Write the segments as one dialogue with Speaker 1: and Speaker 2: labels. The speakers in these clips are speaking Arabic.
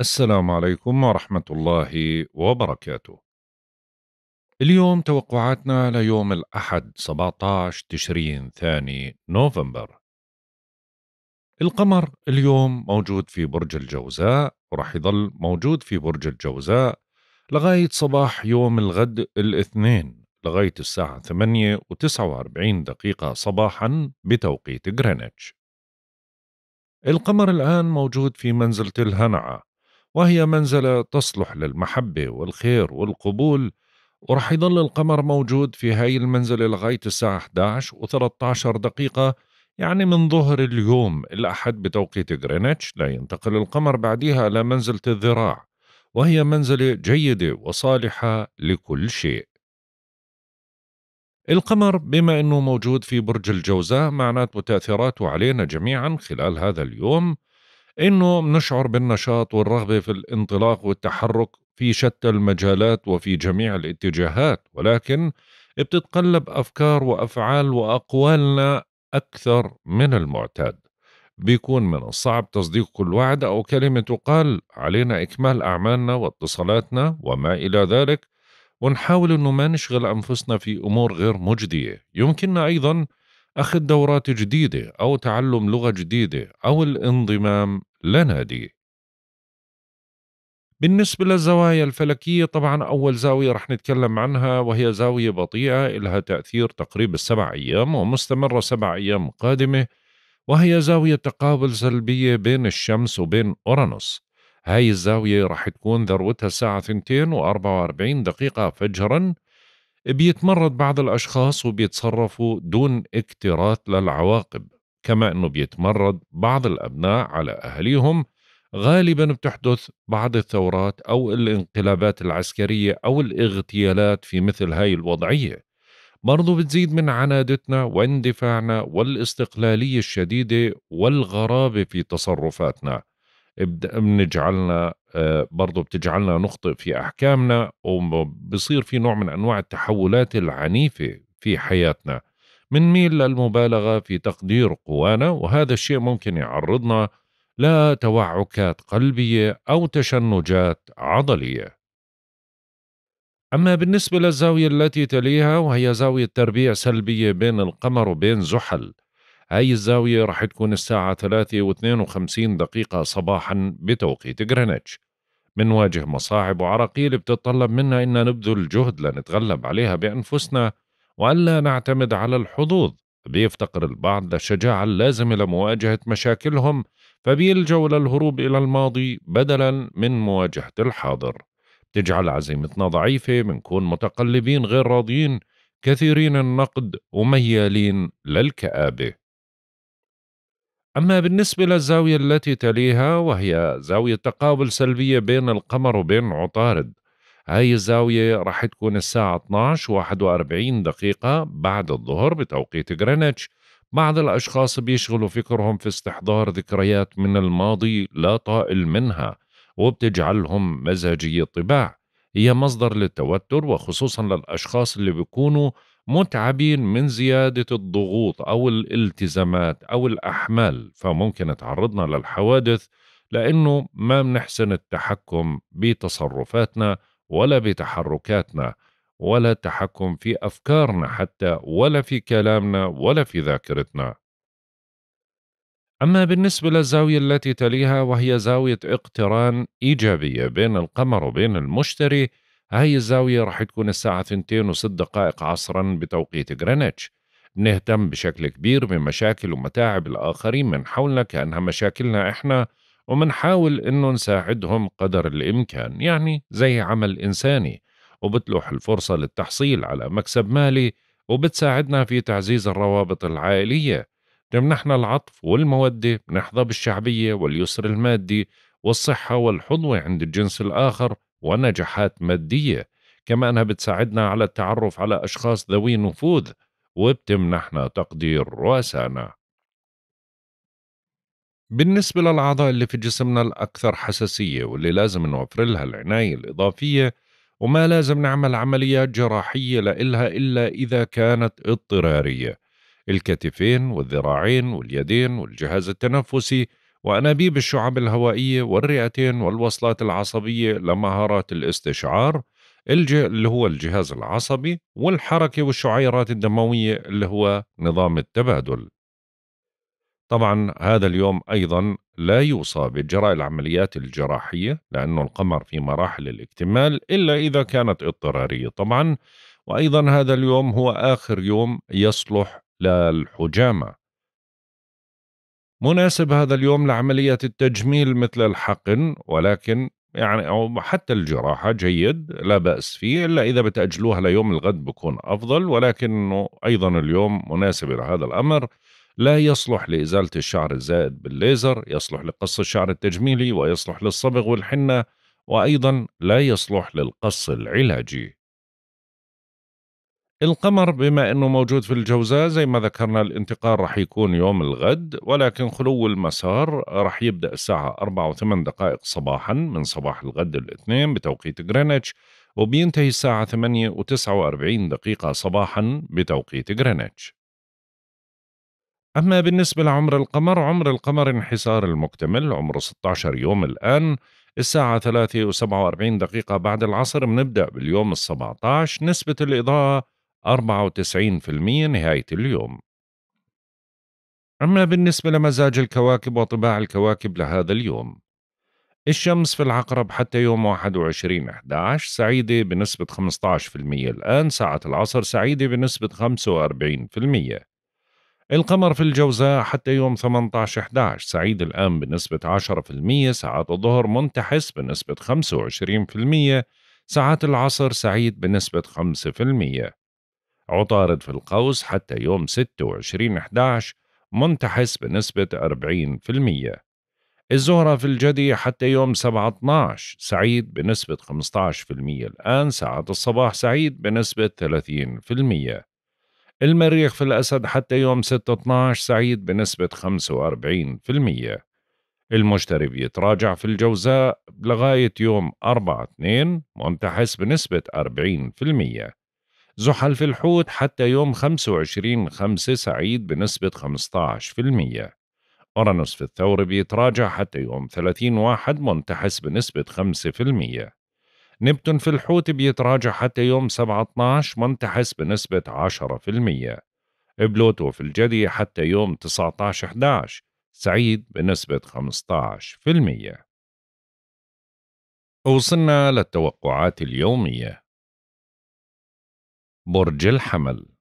Speaker 1: السلام عليكم ورحمة الله وبركاته. اليوم توقعاتنا ليوم الأحد 17 تشرين ثاني نوفمبر. القمر اليوم موجود في برج الجوزاء ورح يظل موجود في برج الجوزاء لغاية صباح يوم الغد الاثنين لغاية الساعة 8 و49 دقيقة صباحا بتوقيت غرينتش. القمر الآن موجود في منزلة الهنعة وهي منزلة تصلح للمحبة والخير والقبول ورح يضل القمر موجود في هاي المنزلة لغاية الساعة 11 و 13 دقيقة يعني من ظهر اليوم الأحد بتوقيت غرينتش لا ينتقل القمر بعدها منزلة الذراع وهي منزلة جيدة وصالحة لكل شيء القمر بما أنه موجود في برج الجوزاء معناته تأثيراته علينا جميعا خلال هذا اليوم انه بنشعر بالنشاط والرغبه في الانطلاق والتحرك في شتى المجالات وفي جميع الاتجاهات ولكن بتتقلب افكار وافعال واقوالنا اكثر من المعتاد بيكون من الصعب تصديق كل وعد او كلمه تقال علينا اكمال اعمالنا واتصالاتنا وما الى ذلك ونحاول انه ما نشغل انفسنا في امور غير مجديه يمكننا ايضا اخذ دورات جديده او تعلم لغه جديده او الانضمام لنا بالنسبة للزوايا الفلكية طبعا أول زاوية رح نتكلم عنها وهي زاوية بطيئة لها تأثير تقريب السبع أيام ومستمرة سبع أيام قادمة وهي زاوية تقابل سلبية بين الشمس وبين أورانوس هاي الزاوية رح تكون ذروتها الساعة 2 و44 دقيقة فجرا بيتمرد بعض الأشخاص وبيتصرفوا دون اكتراث للعواقب كما أنه بيتمرد بعض الأبناء على أهاليهم غالبا بتحدث بعض الثورات أو الانقلابات العسكرية أو الاغتيالات في مثل هاي الوضعية برضو بتزيد من عنادتنا واندفاعنا والاستقلالية الشديدة والغرابة في تصرفاتنا بنجعلنا آه، برضو بتجعلنا نخطئ في أحكامنا وبصير في نوع من أنواع التحولات العنيفة في حياتنا ميل للمبالغة في تقدير قوانا وهذا الشيء ممكن يعرضنا لتوعكات قلبية أو تشنجات عضلية أما بالنسبة للزاوية التي تليها وهي زاوية تربيع سلبية بين القمر وبين زحل هاي الزاوية رح تكون الساعة 3 و52 دقيقة صباحا بتوقيت غرينتش منواجه مصاعب وعراقيل بتتطلب منا إن نبذل جهد لنتغلب عليها بأنفسنا وألا نعتمد على الحظوظ بيفتقر البعض للشجاعة اللازمة لمواجهة مشاكلهم فبيلجوا للهروب إلى الماضي بدلا من مواجهة الحاضر بتجعل عزيمتنا ضعيفة بنكون متقلبين غير راضيين كثيرين النقد وميالين للكآبة أما بالنسبة للزاوية التي تليها وهي زاوية تقابل سلبية بين القمر وبين عطارد هاي الزاوية راح تكون الساعة 12 و41 دقيقة بعد الظهر بتوقيت غرينتش بعض الأشخاص بيشغلوا فكرهم في استحضار ذكريات من الماضي لا طائل منها وبتجعلهم مزاجي الطباع هي مصدر للتوتر وخصوصا للأشخاص اللي بيكونوا متعبين من زيادة الضغوط أو الالتزامات أو الأحمال فممكن تعرضنا للحوادث لأنه ما بنحسن التحكم بتصرفاتنا ولا بتحركاتنا ولا التحكم في أفكارنا حتى ولا في كلامنا ولا في ذاكرتنا. أما بالنسبة للزاوية التي تليها وهي زاوية اقتران إيجابية بين القمر وبين المشتري هاي الزاوية راح تكون الساعة 2 و دقائق عصرا بتوقيت غرينتش نهتم بشكل كبير بمشاكل ومتاعب الآخرين من حولنا كأنها مشاكلنا إحنا ومنحاول إنه نساعدهم قدر الإمكان يعني زي عمل إنساني وبتلوح الفرصة للتحصيل على مكسب مالي وبتساعدنا في تعزيز الروابط العائلية تمنحنا العطف والمودة بنحظى بالشعبية واليسر المادي والصحة والحظوة عند الجنس الآخر ونجاحات مادية كما أنها بتساعدنا على التعرف على أشخاص ذوي نفوذ وبتمنحنا تقدير رؤسانا بالنسبة للأعضاء اللي في جسمنا الأكثر حساسية واللي لازم نوفر لها العناية الإضافية وما لازم نعمل عمليات جراحية لإلها إلا إذا كانت اضطرارية الكتفين والذراعين واليدين والجهاز التنفسي وأنابيب الشعب الهوائية والرئتين والوصلات العصبية لمهارات الاستشعار الج... اللي هو الجهاز العصبي والحركة والشعيرات الدموية اللي هو نظام التبادل طبعا هذا اليوم أيضا لا يوصى بإجراء العمليات الجراحية لأنه القمر في مراحل الاكتمال إلا إذا كانت اضطرارية طبعا وأيضا هذا اليوم هو آخر يوم يصلح للحجامة مناسب هذا اليوم لعملية التجميل مثل الحقن ولكن يعني أو حتى الجراحة جيد لا بأس فيه إلا إذا بتأجلوها ليوم الغد بكون أفضل ولكن أيضا اليوم مناسب لهذا الأمر لا يصلح لإزالة الشعر الزائد بالليزر يصلح لقص الشعر التجميلي ويصلح للصبغ والحنة وأيضا لا يصلح للقص العلاجي القمر بما أنه موجود في الجوزاء زي ما ذكرنا الانتقال رح يكون يوم الغد ولكن خلو المسار رح يبدأ الساعة 4 وثمان دقائق صباحا من صباح الغد الاثنين بتوقيت غرينتش وبينتهي الساعة 8 و49 دقيقة صباحا بتوقيت غرينتش أما بالنسبة لعمر القمر عمر القمر انحسار المكتمل عمره 16 يوم الآن الساعة 3 و47 دقيقة بعد العصر بنبدأ باليوم ال17 نسبة الإضاءة 94% نهاية اليوم أما بالنسبة لمزاج الكواكب وطباع الكواكب لهذا اليوم الشمس في العقرب حتى يوم 21 11 سعيدة بنسبة 15% الآن ساعة العصر سعيدة بنسبة 45% القمر في الجوزاء حتى يوم 18/11 سعيد الآن بنسبة 10% ساعات الظهر منتحس بنسبة 25% ساعات العصر سعيد بنسبة 5% عطارد في القوس حتى يوم 26/11 منتحس بنسبة 40% الزهرة في الجدي حتى يوم 7/12 سعيد بنسبة 15% الآن ساعات الصباح سعيد بنسبة 30% المريخ في الأسد حتى يوم 6/12 سعيد بنسبة 45% المشتري بيتراجع في الجوزاء لغاية يوم 4/2 منتحس بنسبة 40% زحل في الحوت حتى يوم 25/5 سعيد بنسبة 15% أورانوس في الثور بيتراجع حتى يوم 30 واحد منتحس بنسبة 5% نبتون في الحوت بيتراجع حتى يوم 7/12 منتحس بنسبة 10% بلوتو في الجدي حتى يوم 19/11 سعيد بنسبة 15% وصلنا للتوقعات اليومية برج الحمل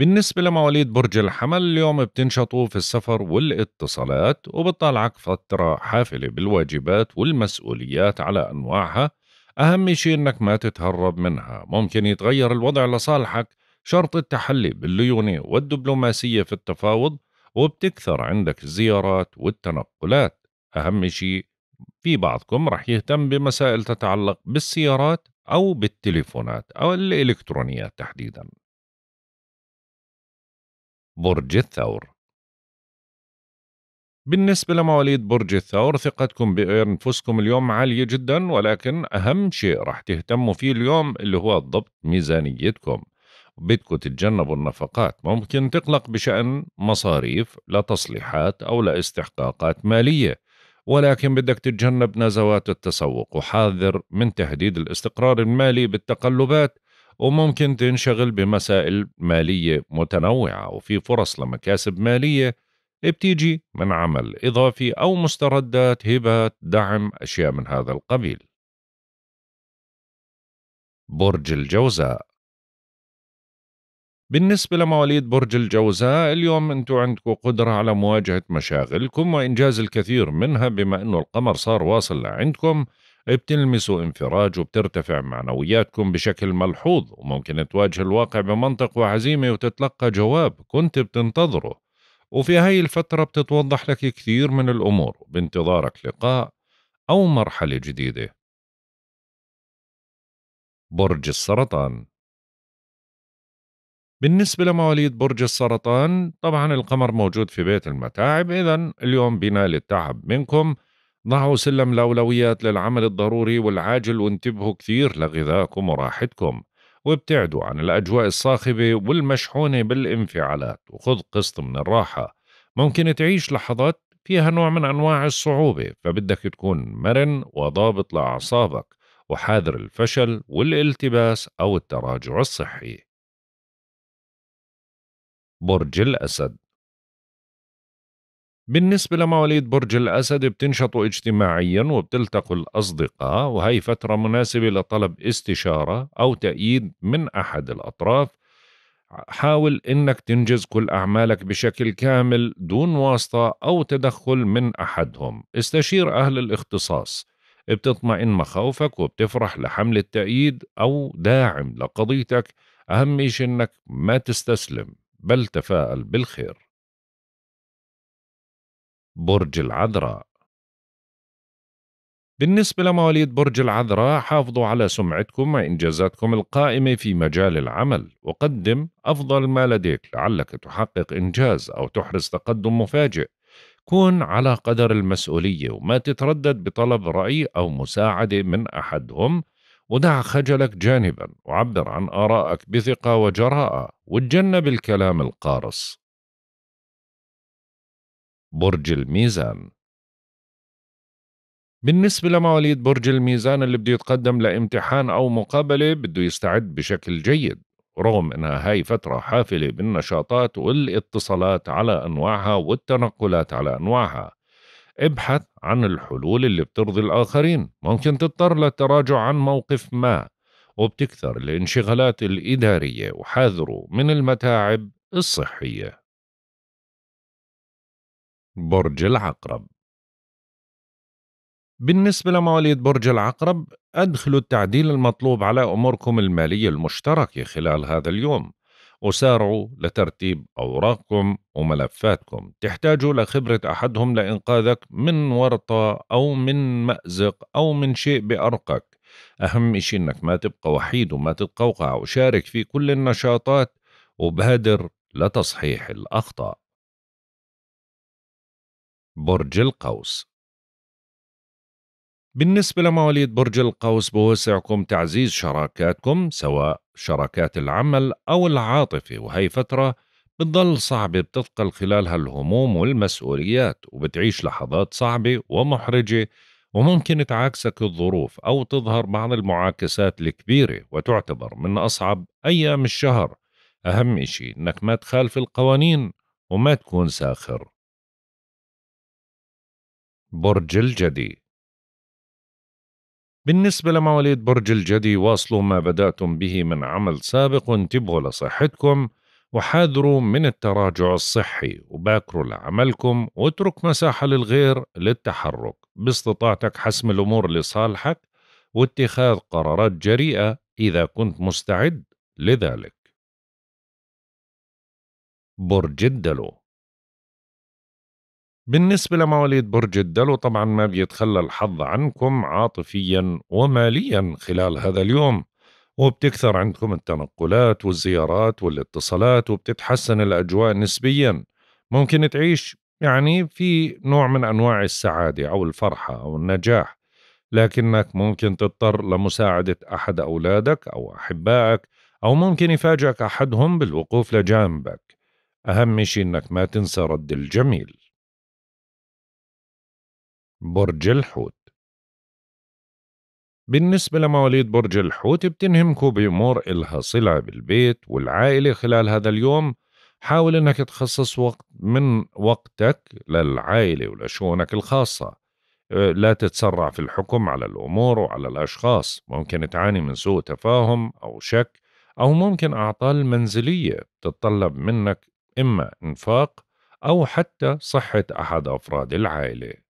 Speaker 1: بالنسبة لمواليد برج الحمل اليوم بتنشطوا في السفر والاتصالات وبتطلعك فترة حافلة بالواجبات والمسؤوليات على أنواعها أهم شيء إنك ما تتهرب منها ممكن يتغير الوضع لصالحك شرط التحلي بالليونة والدبلوماسية في التفاوض وبتكثر عندك الزيارات والتنقلات أهم شيء في بعضكم رح يهتم بمسائل تتعلق بالسيارات أو بالتليفونات أو الإلكترونيات تحديداً برج الثور بالنسبة لمواليد برج الثور ثقتكم بأنفسكم اليوم عالية جدا ولكن أهم شيء رح تهتموا فيه اليوم اللي هو ضبط ميزانيتكم بدكم تتجنبوا النفقات ممكن تقلق بشأن مصاريف لتصليحات أو لاستحقاقات مالية ولكن بدك تتجنب نزوات التسوق وحاذر من تهديد الاستقرار المالي بالتقلبات وممكن تنشغل بمسائل مالية متنوعة وفي فرص لمكاسب مالية بتيجي من عمل إضافي أو مستردات هبات دعم أشياء من هذا القبيل برج الجوزاء بالنسبة لمواليد برج الجوزاء اليوم انتم عندكم قدرة على مواجهة مشاغلكم وإنجاز الكثير منها بما أنه القمر صار واصل لعندكم بتلمسوا انفراج وبترتفع معنوياتكم بشكل ملحوظ وممكن تواجه الواقع بمنطق وعزيمة وتتلقى جواب كنت بتنتظره وفي هاي الفترة بتتوضح لك كثير من الأمور بانتظارك لقاء أو مرحلة جديدة برج السرطان بالنسبة لمواليد برج السرطان طبعا القمر موجود في بيت المتاعب إذا اليوم بنال التعب منكم ضعوا سلم الأولويات للعمل الضروري والعاجل وانتبهوا كثير لغذاكم وراحتكم وابتعدوا عن الأجواء الصاخبة والمشحونة بالانفعالات وخذ قسط من الراحة ممكن تعيش لحظات فيها نوع من أنواع الصعوبة فبدك تكون مرن وضابط لأعصابك وحاذر الفشل والالتباس أو التراجع الصحي برج الأسد بالنسبة لمواليد برج الأسد بتنشطوا اجتماعيا وبتلتقوا الأصدقاء وهي فترة مناسبة لطلب استشارة أو تأييد من أحد الأطراف حاول إنك تنجز كل أعمالك بشكل كامل دون واسطة أو تدخل من أحدهم استشير أهل الاختصاص بتطمئن مخاوفك وبتفرح لحملة تأييد أو داعم لقضيتك أهم شيء إنك ما تستسلم بل تفاءل بالخير برج العذراء بالنسبة لمواليد برج العذراء حافظوا على سمعتكم وإنجازاتكم القائمة في مجال العمل وقدم أفضل ما لديك لعلك تحقق إنجاز أو تحرز تقدم مفاجئ كن على قدر المسؤولية وما تتردد بطلب رأي أو مساعدة من أحدهم ودع خجلك جانبا وعبر عن آرائك بثقة وجراءة وتجنب الكلام القارص
Speaker 2: برج الميزان
Speaker 1: بالنسبة لمواليد برج الميزان اللي بده يتقدم لامتحان أو مقابلة بده يستعد بشكل جيد رغم أنها هاي فترة حافلة بالنشاطات والاتصالات على أنواعها والتنقلات على أنواعها ابحث عن الحلول اللي بترضي الآخرين ممكن تضطر للتراجع عن موقف ما وبتكثر الانشغالات الإدارية وحاذروا من المتاعب الصحية
Speaker 2: برج العقرب
Speaker 1: بالنسبة لمواليد برج العقرب أدخلوا التعديل المطلوب على أموركم المالية المشتركة خلال هذا اليوم وسارعوا لترتيب أوراقكم وملفاتكم تحتاجوا لخبرة أحدهم لإنقاذك من ورطة أو من مأزق أو من شيء بأرقك أهم إشي أنك ما تبقى وحيد وما تتقوقع وشارك في كل النشاطات وبادر لتصحيح الأخطاء برج القوس بالنسبة لمواليد برج القوس بوسعكم تعزيز شراكاتكم سواء شراكات العمل أو العاطفة وهي فترة بتضل صعبة بتثقل خلالها الهموم والمسؤوليات وبتعيش لحظات صعبة ومحرجة وممكن تعاكسك الظروف أو تظهر بعض المعاكسات الكبيرة وتعتبر من أصعب أيام الشهر أهم إشي إنك ما تخالف القوانين وما تكون ساخر برج الجدي بالنسبة لمواليد برج الجدي واصلوا ما بدأتم به من عمل سابق وانتبهوا لصحتكم وحاذروا من التراجع الصحي وباكروا لعملكم واترك مساحة للغير للتحرك باستطاعتك حسم الأمور لصالحك واتخاذ قرارات جريئة إذا كنت مستعد لذلك برج الدلو بالنسبة لمواليد برج الدلو طبعا ما بيتخلى الحظ عنكم عاطفيا وماليا خلال هذا اليوم وبتكثر عندكم التنقلات والزيارات والاتصالات وبتتحسن الأجواء نسبيا ممكن تعيش يعني في نوع من أنواع السعادة أو الفرحة أو النجاح لكنك ممكن تضطر لمساعدة أحد أولادك أو أحبائك أو ممكن يفاجئك أحدهم بالوقوف لجانبك أهم شيء إنك ما تنسى رد الجميل برج الحوت بالنسبة لمواليد برج الحوت بتنهمكوا بأمور إلها صلة بالبيت والعائلة خلال هذا اليوم حاول إنك تخصص وقت من وقتك للعائلة ولشؤونك الخاصة آه، لا تتسرع في الحكم على الأمور وعلى الأشخاص ممكن تعاني من سوء تفاهم أو شك أو ممكن أعطال منزلية تتطلب منك إما إنفاق أو حتى صحة أحد أفراد العائلة